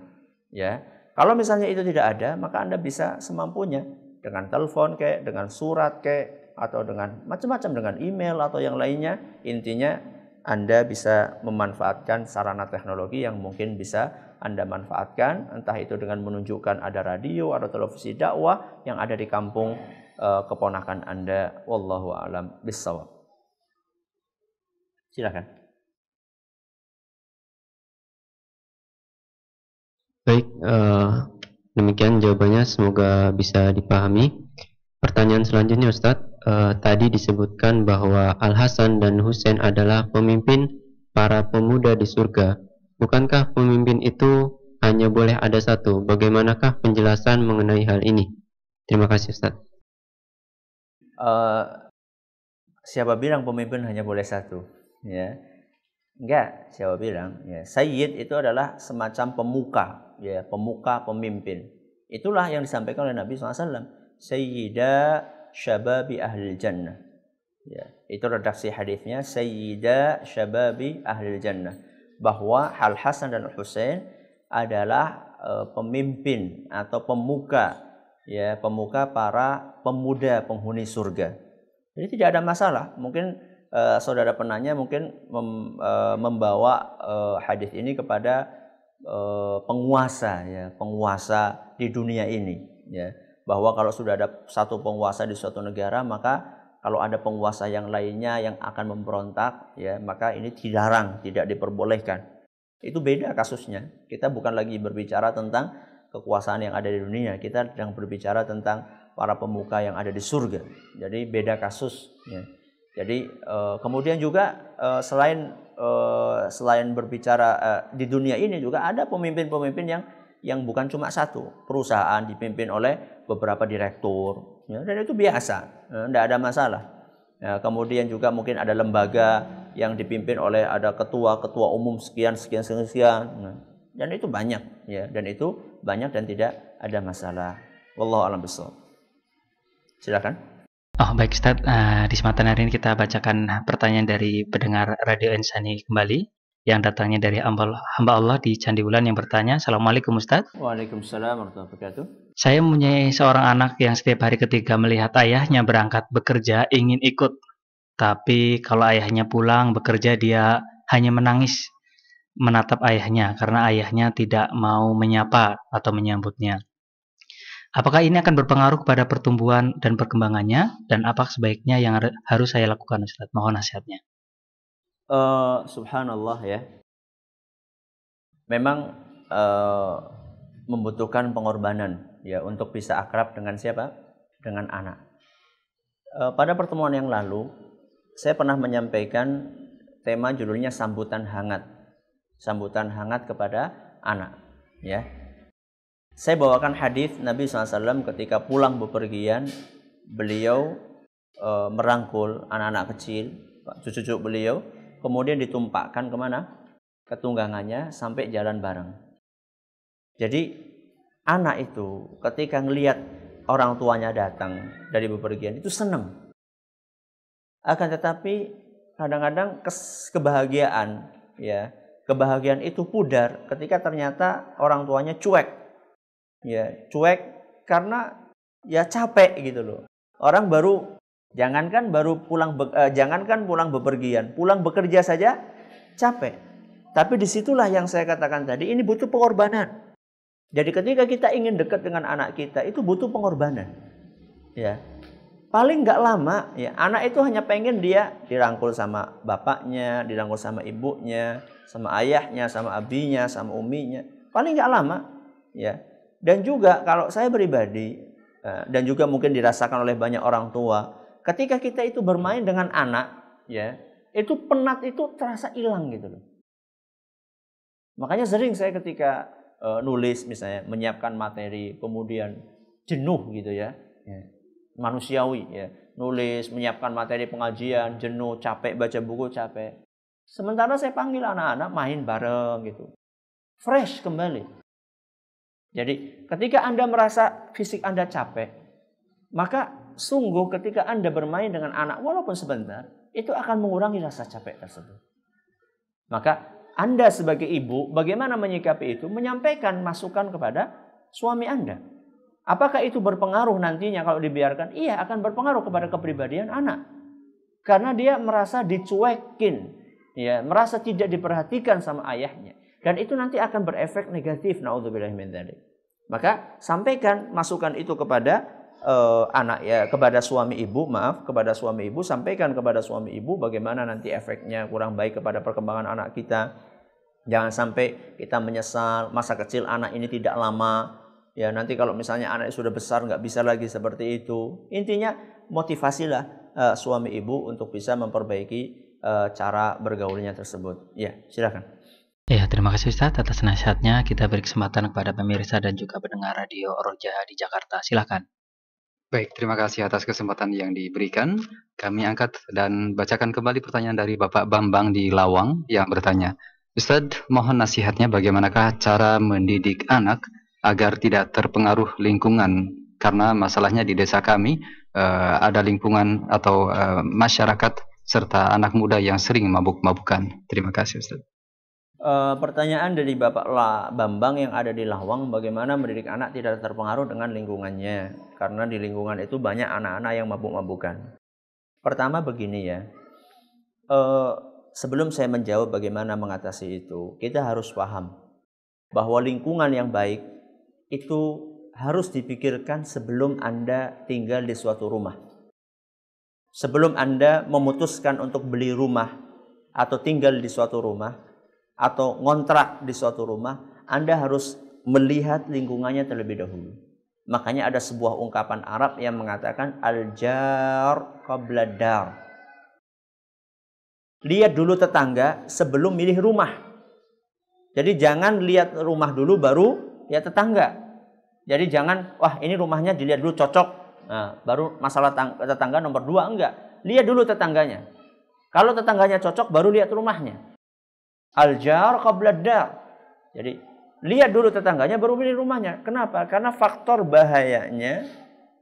ya kalau misalnya itu tidak ada maka anda bisa semampunya dengan telepon kayak dengan surat kayak atau dengan macam-macam dengan email atau yang lainnya intinya anda bisa memanfaatkan sarana teknologi yang mungkin bisa Anda manfaatkan, entah itu dengan menunjukkan ada radio atau televisi dakwah yang ada di kampung uh, keponakan Anda. Wallahu a'lam bissawab. Silakan. Baik, uh, demikian jawabannya. Semoga bisa dipahami. Pertanyaan selanjutnya, Ustadz uh, tadi disebutkan bahwa Al Hasan dan Husain adalah pemimpin para pemuda di surga. Bukankah pemimpin itu hanya boleh ada satu? Bagaimanakah penjelasan mengenai hal ini? Terima kasih Ustaz. Uh, siapa bilang pemimpin hanya boleh satu? Ya. Enggak, siapa bilang? Ya, sayyid itu adalah semacam pemuka, ya, pemuka pemimpin. Itulah yang disampaikan oleh Nabi SAW. Sayyida syababi ahli jannah. Ya, itu redaksi hadisnya sayyida syababi ahli jannah bahwa Al Hasan dan Al Husain adalah e, pemimpin atau pemuka ya pemuka para pemuda penghuni surga. Jadi tidak ada masalah. Mungkin e, saudara penanya mungkin mem, e, membawa e, hadis ini kepada e, penguasa ya, penguasa di dunia ini ya bahwa kalau sudah ada satu penguasa di suatu negara maka kalau ada penguasa yang lainnya yang akan memberontak ya maka ini dilarang tidak diperbolehkan itu beda kasusnya kita bukan lagi berbicara tentang kekuasaan yang ada di dunia kita sedang berbicara tentang para pemuka yang ada di surga jadi beda kasus ya. jadi eh, kemudian juga eh, selain eh, selain berbicara di dunia ini juga ada pemimpin-pemimpin yang yang bukan cuma satu perusahaan dipimpin oleh beberapa direktur ya, dan itu biasa tidak ya, ada masalah ya, kemudian juga mungkin ada lembaga yang dipimpin oleh ada ketua ketua umum sekian sekian sekian, sekian. Ya, dan itu banyak ya dan itu banyak dan tidak ada masalah wallahu alam besok silakan Oh baik Ustaz, uh, di kesempatan hari ini kita bacakan pertanyaan dari pendengar Radio Insani kembali yang datangnya dari hamba Allah di Candi Wulan yang bertanya, Assalamualaikum Ustaz. Waalaikumsalam warahmatullahi wabarakatuh. Saya mempunyai seorang anak yang setiap hari ketika melihat ayahnya berangkat bekerja ingin ikut. Tapi kalau ayahnya pulang bekerja dia hanya menangis menatap ayahnya karena ayahnya tidak mau menyapa atau menyambutnya. Apakah ini akan berpengaruh kepada pertumbuhan dan perkembangannya dan apa sebaiknya yang harus saya lakukan Ustaz? Mohon nasihatnya uh, subhanallah ya. Memang uh, membutuhkan pengorbanan ya untuk bisa akrab dengan siapa? Dengan anak. Uh, pada pertemuan yang lalu saya pernah menyampaikan tema judulnya sambutan hangat. Sambutan hangat kepada anak, ya. Saya bawakan hadis Nabi SAW ketika pulang bepergian, beliau e, merangkul anak-anak kecil, cucu-cucu beliau, kemudian ditumpakkan kemana? Ketunggangannya sampai jalan bareng. Jadi anak itu ketika ngelihat orang tuanya datang dari bepergian itu senang. Akan tetapi kadang-kadang kebahagiaan ya kebahagiaan itu pudar ketika ternyata orang tuanya cuek ya cuek karena ya capek gitu loh orang baru Jangankan baru pulang be, eh, jangankan pulang bepergian, pulang bekerja saja capek. Tapi disitulah yang saya katakan tadi, ini butuh pengorbanan. Jadi ketika kita ingin dekat dengan anak kita, itu butuh pengorbanan. Ya, paling nggak lama ya anak itu hanya pengen dia dirangkul sama bapaknya, dirangkul sama ibunya, sama ayahnya, sama abinya, sama uminya. Paling nggak lama ya. Dan juga kalau saya pribadi eh, dan juga mungkin dirasakan oleh banyak orang tua, ketika kita itu bermain dengan anak, ya, itu penat itu terasa hilang gitu loh. Makanya sering saya ketika uh, nulis misalnya menyiapkan materi, kemudian jenuh gitu ya, ya. manusiawi ya, nulis menyiapkan materi pengajian, jenuh, capek baca buku capek. Sementara saya panggil anak-anak main bareng gitu, fresh kembali. Jadi ketika Anda merasa fisik Anda capek, maka sungguh ketika Anda bermain dengan anak walaupun sebentar, itu akan mengurangi rasa capek tersebut. Maka Anda sebagai ibu bagaimana menyikapi itu? Menyampaikan masukan kepada suami Anda. Apakah itu berpengaruh nantinya kalau dibiarkan? Iya, akan berpengaruh kepada kepribadian anak. Karena dia merasa dicuekin, ya, merasa tidak diperhatikan sama ayahnya. Dan itu nanti akan berefek negatif. Naudzubillah min Maka sampaikan masukan itu kepada uh, anak ya kepada suami ibu maaf kepada suami ibu sampaikan kepada suami ibu bagaimana nanti efeknya kurang baik kepada perkembangan anak kita jangan sampai kita menyesal masa kecil anak ini tidak lama ya nanti kalau misalnya anak sudah besar nggak bisa lagi seperti itu intinya motivasilah uh, suami ibu untuk bisa memperbaiki uh, cara bergaulnya tersebut ya silakan. Ya, terima kasih Ustaz atas nasihatnya. Kita beri kesempatan kepada pemirsa dan juga pendengar radio Roja di Jakarta. Silakan. Baik, terima kasih atas kesempatan yang diberikan. Kami angkat dan bacakan kembali pertanyaan dari Bapak Bambang di Lawang yang bertanya, Ustadz, mohon nasihatnya bagaimanakah cara mendidik anak agar tidak terpengaruh lingkungan? Karena masalahnya di desa kami uh, ada lingkungan atau uh, masyarakat serta anak muda yang sering mabuk-mabukan. Terima kasih Ustadz. Eh, pertanyaan dari Bapak La Bambang yang ada di Lawang, bagaimana mendidik anak tidak terpengaruh dengan lingkungannya? Karena di lingkungan itu banyak anak-anak yang mabuk-mabukan. Pertama begini ya, e, sebelum saya menjawab bagaimana mengatasi itu, kita harus paham bahwa lingkungan yang baik itu harus dipikirkan sebelum Anda tinggal di suatu rumah. Sebelum Anda memutuskan untuk beli rumah atau tinggal di suatu rumah, atau ngontrak di suatu rumah, Anda harus melihat lingkungannya terlebih dahulu. Makanya ada sebuah ungkapan Arab yang mengatakan al-jar qabla Lihat dulu tetangga sebelum milih rumah. Jadi jangan lihat rumah dulu baru lihat tetangga. Jadi jangan wah ini rumahnya dilihat dulu cocok. Nah, baru masalah tetangga nomor dua enggak. Lihat dulu tetangganya. Kalau tetangganya cocok baru lihat rumahnya. Al-jar qabladdar. Jadi lihat dulu tetangganya baru pilih rumahnya. Kenapa? Karena faktor bahayanya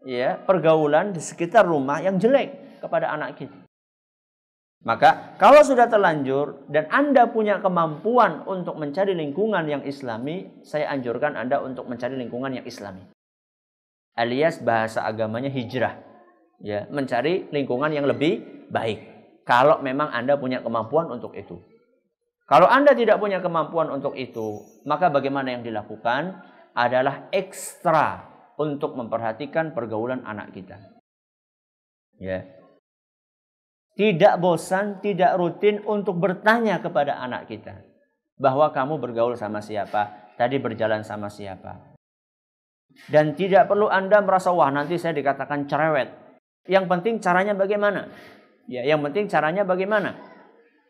ya pergaulan di sekitar rumah yang jelek kepada anak kita. Maka kalau sudah terlanjur dan Anda punya kemampuan untuk mencari lingkungan yang islami, saya anjurkan Anda untuk mencari lingkungan yang islami. Alias bahasa agamanya hijrah. Ya, mencari lingkungan yang lebih baik. Kalau memang Anda punya kemampuan untuk itu. Kalau Anda tidak punya kemampuan untuk itu, maka bagaimana yang dilakukan adalah ekstra untuk memperhatikan pergaulan anak kita. Ya. Tidak bosan, tidak rutin untuk bertanya kepada anak kita bahwa kamu bergaul sama siapa, tadi berjalan sama siapa. Dan tidak perlu Anda merasa wah nanti saya dikatakan cerewet. Yang penting caranya bagaimana? Ya, yang penting caranya bagaimana?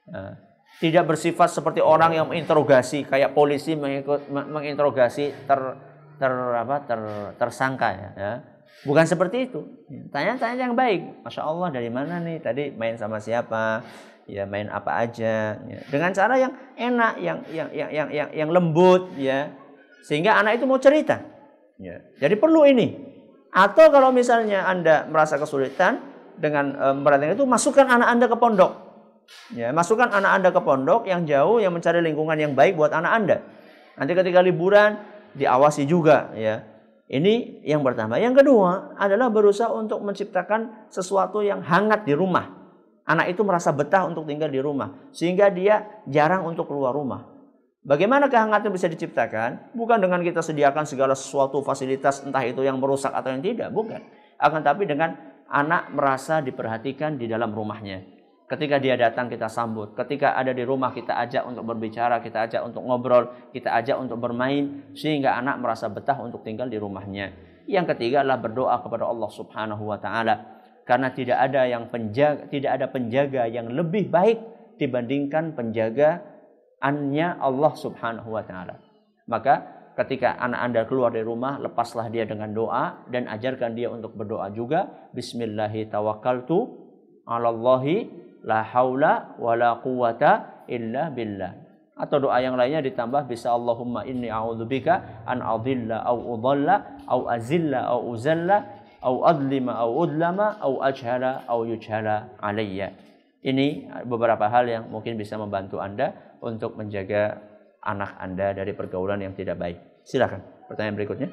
Nah. Tidak bersifat seperti orang yang menginterogasi kayak polisi mengikut, menginterogasi ter ter apa ter, tersangka ya. ya. Bukan seperti itu. Tanya-tanya yang baik. Masya Allah dari mana nih? Tadi main sama siapa? Ya main apa aja? Ya. Dengan cara yang enak, yang yang yang yang yang, yang lembut ya. Sehingga anak itu mau cerita. Ya. Jadi perlu ini. Atau kalau misalnya anda merasa kesulitan dengan e, itu, masukkan anak anda ke pondok. Ya, masukkan anak Anda ke pondok yang jauh yang mencari lingkungan yang baik buat anak Anda. Nanti ketika liburan diawasi juga ya. Ini yang pertama. Yang kedua adalah berusaha untuk menciptakan sesuatu yang hangat di rumah. Anak itu merasa betah untuk tinggal di rumah sehingga dia jarang untuk keluar rumah. Bagaimana kehangatan bisa diciptakan? Bukan dengan kita sediakan segala sesuatu fasilitas entah itu yang merusak atau yang tidak, bukan. Akan tapi dengan anak merasa diperhatikan di dalam rumahnya. Ketika dia datang kita sambut, ketika ada di rumah kita ajak untuk berbicara, kita ajak untuk ngobrol, kita ajak untuk bermain sehingga anak merasa betah untuk tinggal di rumahnya. Yang ketiga adalah berdoa kepada Allah Subhanahu wa taala karena tidak ada yang penjaga tidak ada penjaga yang lebih baik dibandingkan penjagaannya Allah Subhanahu wa taala. Maka ketika anak Anda keluar dari rumah, lepaslah dia dengan doa dan ajarkan dia untuk berdoa juga. Bismillahirrahmanirrahim. alallahi la haula wala quwata illa billah. Atau doa yang lainnya ditambah bisa Allahumma inni a'udzubika an adilla au udalla au azilla au uzalla au adlima au udlama au ajhala au yujhala alayya. Ini beberapa hal yang mungkin bisa membantu Anda untuk menjaga anak Anda dari pergaulan yang tidak baik. Silakan, pertanyaan berikutnya.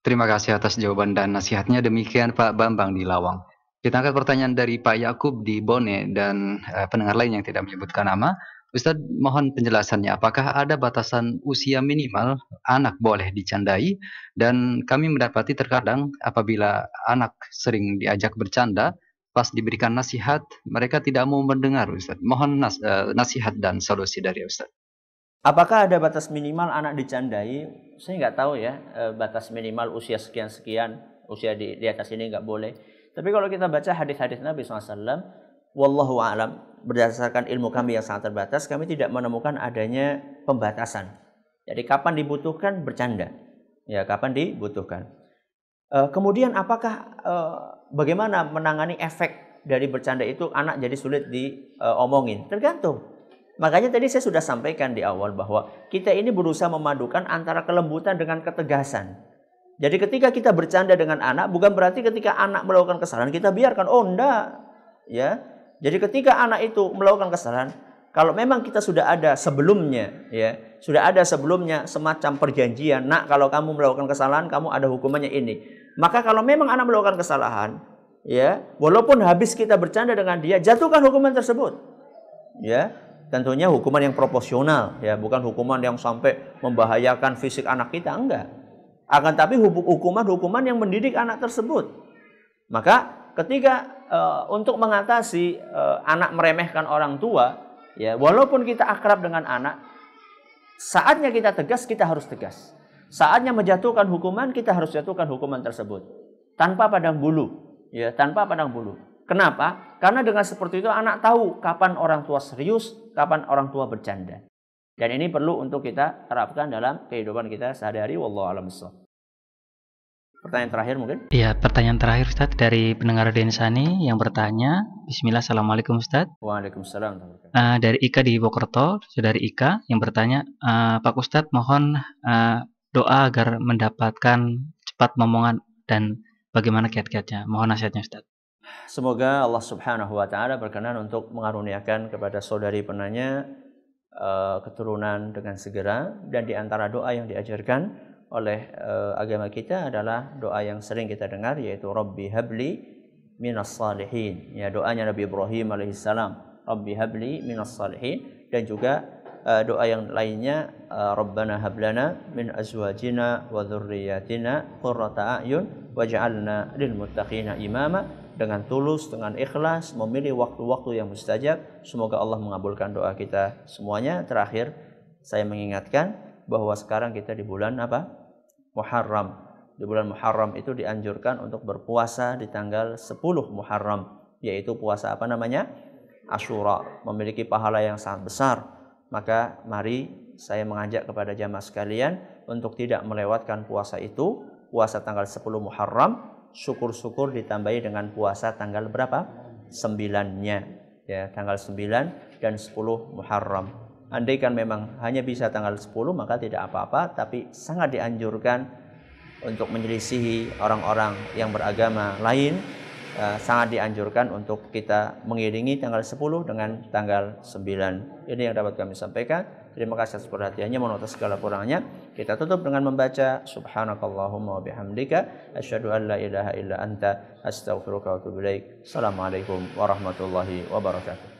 Terima kasih atas jawaban dan nasihatnya. Demikian Pak Bambang di Lawang. Kita angkat pertanyaan dari Pak Yakub di Bone dan uh, pendengar lain yang tidak menyebutkan nama. Ustadz, mohon penjelasannya. Apakah ada batasan usia minimal anak boleh dicandai? Dan kami mendapati terkadang apabila anak sering diajak bercanda, pas diberikan nasihat, mereka tidak mau mendengar, Ustadz. Mohon nas uh, nasihat dan solusi dari Ustadz. Apakah ada batas minimal anak dicandai? Saya nggak tahu ya, eh, batas minimal usia sekian-sekian, usia di, di atas ini nggak boleh. Tapi kalau kita baca hadis-hadis Nabi SAW, wallahu alam berdasarkan ilmu kami yang sangat terbatas, kami tidak menemukan adanya pembatasan. Jadi kapan dibutuhkan bercanda, ya kapan dibutuhkan. Eh, kemudian apakah eh, bagaimana menangani efek dari bercanda itu anak jadi sulit diomongin? Eh, Tergantung. Makanya tadi saya sudah sampaikan di awal bahwa kita ini berusaha memadukan antara kelembutan dengan ketegasan. Jadi ketika kita bercanda dengan anak bukan berarti ketika anak melakukan kesalahan kita biarkan oh enggak ya. Jadi ketika anak itu melakukan kesalahan kalau memang kita sudah ada sebelumnya ya, sudah ada sebelumnya semacam perjanjian, nak kalau kamu melakukan kesalahan kamu ada hukumannya ini. Maka kalau memang anak melakukan kesalahan ya, walaupun habis kita bercanda dengan dia, jatuhkan hukuman tersebut. Ya, tentunya hukuman yang proporsional ya bukan hukuman yang sampai membahayakan fisik anak kita enggak akan tapi hukuman-hukuman yang mendidik anak tersebut. Maka ketika e, eh, untuk mengatasi e, anak meremehkan orang tua, ya walaupun kita akrab dengan anak, saatnya kita tegas kita harus tegas. Saatnya menjatuhkan hukuman kita harus jatuhkan hukuman tersebut tanpa padang bulu, ya tanpa padang bulu. Kenapa? Karena dengan seperti itu anak tahu kapan orang tua serius, kapan orang tua bercanda. Dan ini perlu untuk kita terapkan dalam kehidupan kita sehari-hari. Wallahu a'lam Pertanyaan terakhir mungkin? Iya, pertanyaan terakhir Ustaz dari pendengar Densani yang bertanya. Bismillah, Assalamualaikum Ustaz. Waalaikumsalam. Uh, dari Ika di Bokerto, saudari Ika yang bertanya, uh, Pak Ustaz mohon uh, doa agar mendapatkan cepat momongan dan bagaimana kiat-kiatnya. Mohon nasihatnya Ustaz. Semoga Allah Subhanahu wa taala berkenan untuk mengaruniakan kepada saudari penanya Eh, keturunan dengan segera dan di antara doa yang diajarkan oleh eh, agama kita adalah doa yang sering kita dengar yaitu Rabbi habli minas salihin ya doanya Nabi Ibrahim alaihissalam Rabbi habli minas salihin dan juga eh, doa yang lainnya uh, Rabbana hablana min azwajina wa dzurriyyatina qurrata a'yun waj'alna lil muttaqina imama dengan tulus, dengan ikhlas, memilih waktu-waktu yang mustajab. Semoga Allah mengabulkan doa kita semuanya. Terakhir, saya mengingatkan bahwa sekarang kita di bulan apa? Muharram. Di bulan Muharram itu dianjurkan untuk berpuasa di tanggal 10 Muharram, yaitu puasa apa namanya? Ashura, memiliki pahala yang sangat besar. Maka mari saya mengajak kepada jamaah sekalian untuk tidak melewatkan puasa itu, puasa tanggal 10 Muharram syukur-syukur ditambahi dengan puasa tanggal berapa? Sembilannya. Ya, tanggal 9 dan 10 Muharram. Andai kan memang hanya bisa tanggal 10 maka tidak apa-apa, tapi sangat dianjurkan untuk menyelisihi orang-orang yang beragama lain eh, sangat dianjurkan untuk kita mengiringi tanggal 10 dengan tanggal 9. Ini yang dapat kami sampaikan. Terima kasih atas perhatiannya, mohon atas segala kurangnya. Kita tutup dengan membaca subhanakallahumma wa bihamdika asyhadu an la ilaha illa anta astaghfiruka wa atubu ilaik. Assalamualaikum warahmatullahi wabarakatuh.